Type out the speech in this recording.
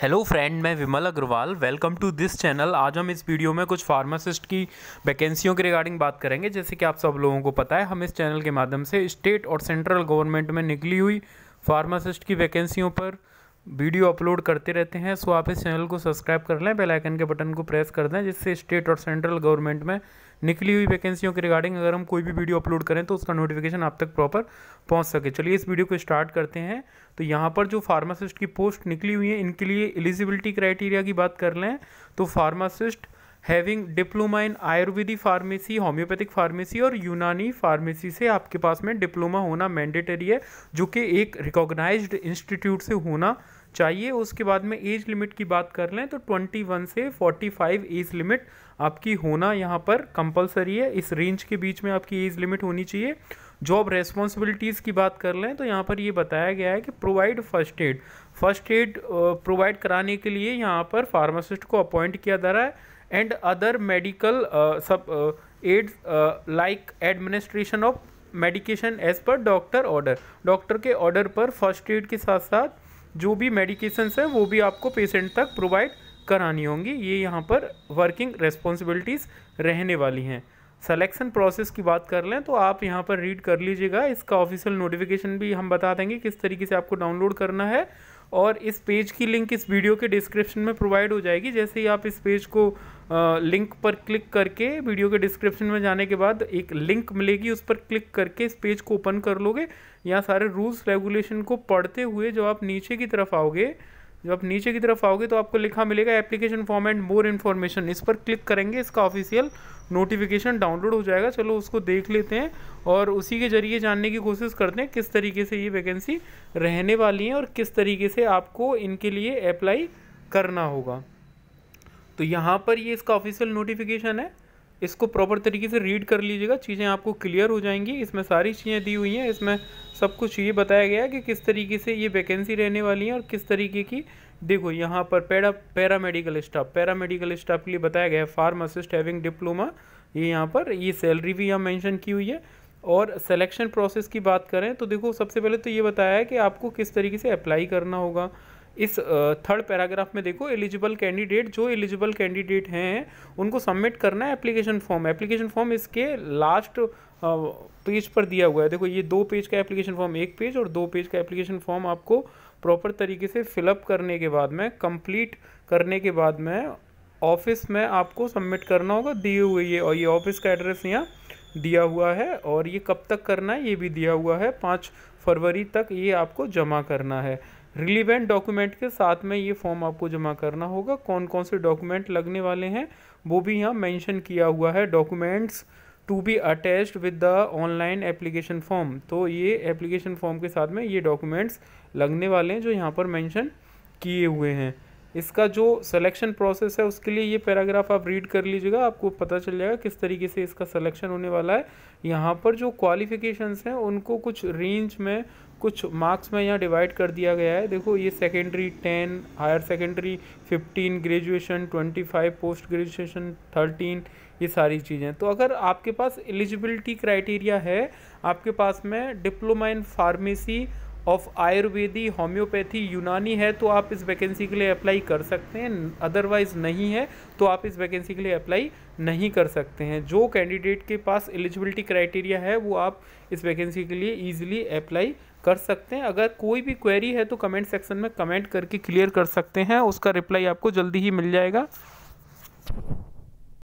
hello friend मैं Vimal Agarwal welcome to this channel आज हम इस वीडियो में कुछ फार्मासिस्ट की वैकेंसियों के रिगार्डिंग बात करेंगे जैसे कि आप सब लोगों को पता है हम इस चैनल के माध्यम से स्टेट और सेंट्रल गवर्नमेंट में निकली हुई फार्मासिस्ट की वैकेंसियों पर वीडियो अपलोड करते रहते हैं सो आप इस चैनल को सब्सक्राइब कर लें बेलाइकन के बटन को प्रेस कर दें जिससे स्टेट और सेंट्रल गवर्नमेंट में निकली हुई वैकेंसियों के रिगार्डिंग अगर हम कोई भी वीडियो अपलोड करें तो उसका नोटिफिकेशन आप तक प्रॉपर पहुंच सके चलिए इस वीडियो को स्टार्ट करते हैं तो यहाँ पर जो फार्मासिस्ट की पोस्ट निकली हुई है इनके लिए एलिजिबिलिटी क्राइटेरिया की बात कर लें तो pharmacist having diploma in Ayurvedic pharmacy homeopathic pharmacy और यूनानी फार्मेसी से आपके पास में डिप्लोमा होना मैंडेटरी है जो कि एक रिकॉग्नाइज्ड इंस्टीट्यूट से होना चाहिए उसके बाद में एज लिमिट की बात कर लें तो 21 से 45 एज लिमिट आपकी होना यहाँ पर कंपलसरी है इस रेंज के बीच में आपकी एज लिमिट होनी चाहिए जॉब रेस्पॉन्सिबिलिटीज़ की बात कर लें तो यहाँ पर ये बताया गया है कि provide first aid first aid provide कराने के लिए यहाँ पर फार्मासिस्ट को अपॉइंट किया जा रहा है एंड अदर मेडिकल सब aid like administration of medication as per doctor order doctor के ऑर्डर पर फर्स्ट एड के साथ साथ जो भी मेडिकेशंस है वो भी आपको पेशेंट तक प्रोवाइड करानी होंगी ये यहाँ पर वर्किंग रेस्पॉन्सिबिलिटीज़ रहने वाली हैं सेलेक्शन प्रोसेस की बात कर लें तो आप यहाँ पर रीड कर लीजिएगा इसका ऑफिशियल नोटिफिकेशन भी हम बता देंगे किस तरीके से आपको डाउनलोड करना है और इस पेज की लिंक इस वीडियो के डिस्क्रिप्शन में प्रोवाइड हो जाएगी जैसे ही आप इस पेज को लिंक पर क्लिक करके वीडियो के डिस्क्रिप्शन में जाने के बाद एक लिंक मिलेगी उस पर क्लिक करके इस पेज को ओपन कर लोगे यहाँ सारे रूल्स रेगुलेशन को पढ़ते हुए जो आप नीचे की तरफ आओगे जब आप नीचे की तरफ आओगे तो आपको लिखा मिलेगा application form and more information इस पर क्लिक करेंगे इसका ऑफिशियल नोटिफिकेशन डाउनलोड हो जाएगा चलो उसको देख लेते हैं और उसी के जरिए जानने की कोशिश करते हैं किस तरीके से ये वैकेंसी रहने वाली है और किस तरीके से आपको इनके लिए अप्लाई करना होगा तो यहाँ पर ये इसका ऑफिशियल नोटिफिकेशन है इसको प्रॉपर तरीके से रीड कर लीजिएगा चीज़ें आपको क्लियर हो जाएंगी इसमें सारी चीज़ें दी हुई हैं इसमें सब कुछ ये बताया गया है कि किस तरीके से ये वैकेंसी रहने वाली है और किस तरीके की देखो यहाँ पर para paramedical staff paramedical staff के लिए बताया गया है फार्मासिस्ट हैविंग डिप्लोमा ये यहाँ पर ये सैलरी भी यहाँ मैंशन की हुई है और सेलेक्शन प्रोसेस की बात करें तो देखो सबसे पहले तो ये बताया है कि आपको किस तरीके से अप्लाई करना होगा इस थर्ड पैराग्राफ में देखो एलिजिबल कैंडिडेट जो एलिजिबल कैंडिडेट हैं उनको सबमिट करना है एप्लीकेशन फॉर्म एप्लीकेशन फॉर्म इसके लास्ट पेज पर दिया हुआ है देखो ये दो पेज का एप्लीकेशन फॉर्म एक पेज और दो पेज का एप्लीकेशन फॉर्म आपको प्रॉपर तरीके से फिलअप करने के बाद में कंप्लीट करने के बाद में ऑफिस में आपको सबमिट करना होगा दिए हुए ये और ये ऑफिस का एड्रेस यहाँ दिया हुआ है और ये कब तक करना है ये भी दिया हुआ है पाँच फरवरी तक ये आपको जमा करना है रिलीवेंट डॉक्यूमेंट के साथ में ये फॉर्म आपको जमा करना होगा कौन कौन से डॉक्यूमेंट लगने वाले हैं वो भी यहाँ मेंशन किया हुआ है documents to be attach with the online application form तो ये एप्लीकेशन फॉर्म के साथ में ये डॉक्यूमेंट्स लगने वाले हैं जो यहाँ पर मैंशन किए हुए हैं इसका जो सिलेक्शन प्रोसेस है उसके लिए ये पैराग्राफ आप रीड कर लीजिएगा आपको पता चल जाएगा किस तरीके से इसका सिलेक्शन होने वाला है यहाँ पर जो क्वालिफिकेशंस हैं उनको कुछ रेंज में कुछ मार्क्स में यहाँ डिवाइड कर दिया गया है देखो ये secondary ten higher secondary fifteen graduation twenty five post graduation thirteen ये सारी चीज़ें तो अगर आपके पास एलिजिबिलिटी क्राइटेरिया है आपके पास में diploma in pharmacy of Ayurvedic homeopathy Unani है तो आप इस वैकेंसी के लिए अप्लाई कर सकते हैं अदरवाइज़ नहीं है तो आप इस वैकेंसी के लिए अप्लाई नहीं कर सकते हैं जो कैंडिडेट के पास एलिजिबिलिटी क्राइटेरिया है वो आप इस वैकेंसी के लिए ईजिली अप्लाई कर सकते हैं अगर कोई भी क्वेरी है तो कमेंट सेक्शन में कमेंट करके क्लियर कर सकते हैं उसका रिप्लाई आपको जल्दी ही मिल जाएगा